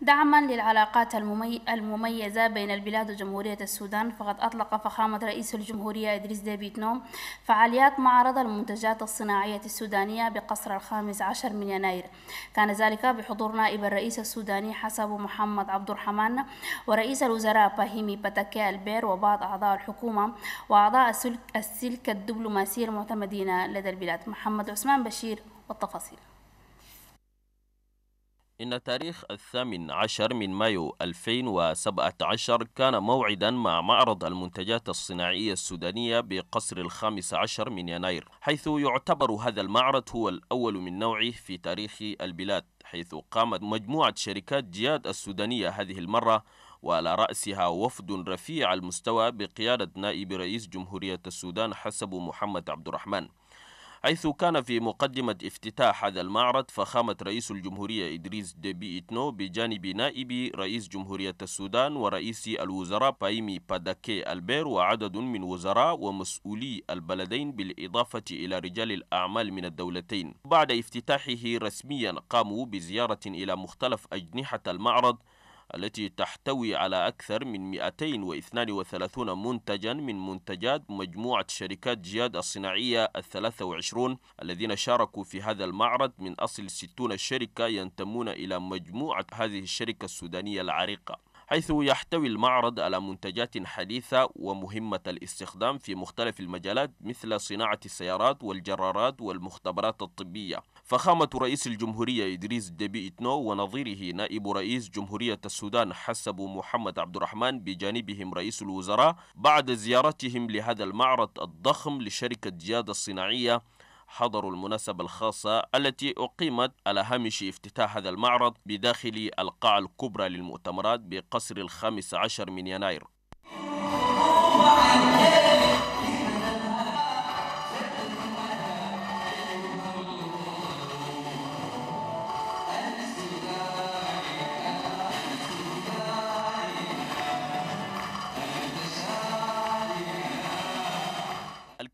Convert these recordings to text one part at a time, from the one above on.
دعما للعلاقات الممي... المميزة بين البلاد وجمهورية السودان فقد أطلق فخامة رئيس الجمهورية إدريس ديفيد نوم فعاليات معرض المنتجات الصناعية السودانية بقصر الخامس عشر من يناير كان ذلك بحضور نائب الرئيس السوداني حسب محمد عبد الرحمن ورئيس الوزراء باهيمي باتاكي البير وبعض أعضاء الحكومة وأعضاء السلك, السلك الدبلوماسي المعتمدين لدى البلاد محمد عثمان بشير والتفاصيل إن تاريخ الثامن عشر من مايو 2017 كان موعدا مع معرض المنتجات الصناعية السودانية بقصر الخامس عشر من يناير حيث يعتبر هذا المعرض هو الأول من نوعه في تاريخ البلاد حيث قامت مجموعة شركات جياد السودانية هذه المرة وعلى رأسها وفد رفيع المستوى بقيادة نائب رئيس جمهورية السودان حسب محمد عبد الرحمن حيث كان في مقدمة افتتاح هذا المعرض فخامة رئيس الجمهورية إدريس ديبي إتنو بجانب نائب رئيس جمهورية السودان ورئيس الوزراء بايمي باداكي ألبير وعدد من وزراء ومسؤولي البلدين بالإضافة إلى رجال الأعمال من الدولتين بعد افتتاحه رسميا قاموا بزيارة إلى مختلف أجنحة المعرض التي تحتوي على أكثر من 232 منتجا من منتجات مجموعة شركات جياد الصناعية الثلاثة وعشرون الذين شاركوا في هذا المعرض من أصل 60 شركة ينتمون إلى مجموعة هذه الشركة السودانية العريقة حيث يحتوي المعرض على منتجات حديثة ومهمة الاستخدام في مختلف المجالات مثل صناعة السيارات والجرارات والمختبرات الطبية فخامة رئيس الجمهورية إدريس ديبي إتنو ونظيره نائب رئيس جمهورية السودان حسب محمد عبد الرحمن بجانبهم رئيس الوزراء بعد زيارتهم لهذا المعرض الضخم لشركة جياد الصناعية حضروا المناسبة الخاصة التي أقيمت على هامش افتتاح هذا المعرض بداخل القاعة الكبرى للمؤتمرات بقصر الخامس عشر من يناير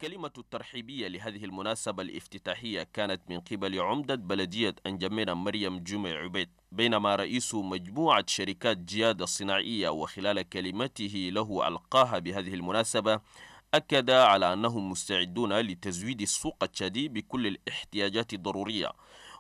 الكلمة الترحيبية لهذه المناسبة الافتتاحية كانت من قبل عمدة بلدية أنجميرة مريم جمع عبيد بينما رئيس مجموعة شركات جياد الصناعية وخلال كلمته له ألقاها بهذه المناسبة أكد على أنهم مستعدون لتزويد السوق التشادي بكل الاحتياجات الضرورية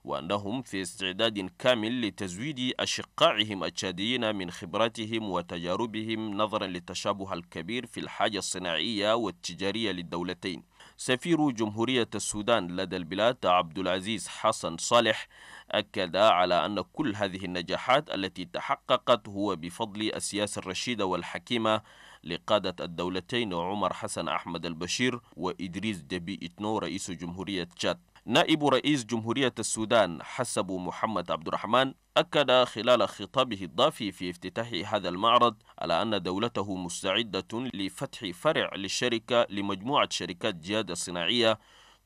وأنهم في استعداد كامل لتزويد أشقائهم التشاديين من خبراتهم وتجاربهم نظرا للتشابه الكبير في الحاجة الصناعية والتجارية للدولتين سفير جمهورية السودان لدى البلاد عبد العزيز حسن صالح أكد على أن كل هذه النجاحات التي تحققت هو بفضل السياسة الرشيدة والحكيمة لقادة الدولتين عمر حسن أحمد البشير وإدريس دبي إتنو رئيس جمهورية تشاد نائب رئيس جمهورية السودان حسب محمد عبد الرحمن أكد خلال خطابه الضافي في افتتاح هذا المعرض على أن دولته مستعدة لفتح فرع للشركة لمجموعة شركات جياد الصناعية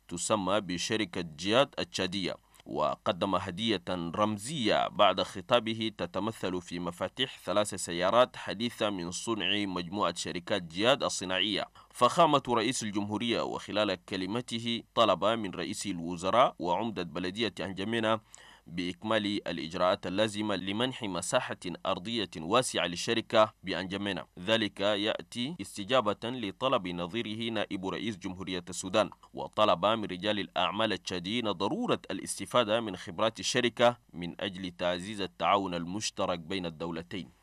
تسمى بشركة جياد التشادية وقدم هدية رمزية بعد خطابه تتمثل في مفاتيح ثلاث سيارات حديثة من صنع مجموعة شركات جياد الصناعية فخامة رئيس الجمهورية وخلال كلمته طلب من رئيس الوزراء وعمدة بلدية أنجمينا بإكمال الإجراءات اللازمة لمنح مساحة أرضية واسعة للشركة بأنجمنا ذلك يأتي استجابة لطلب نظيره نائب رئيس جمهورية السودان وطلب من رجال الأعمال التشاديين ضرورة الاستفادة من خبرات الشركة من أجل تعزيز التعاون المشترك بين الدولتين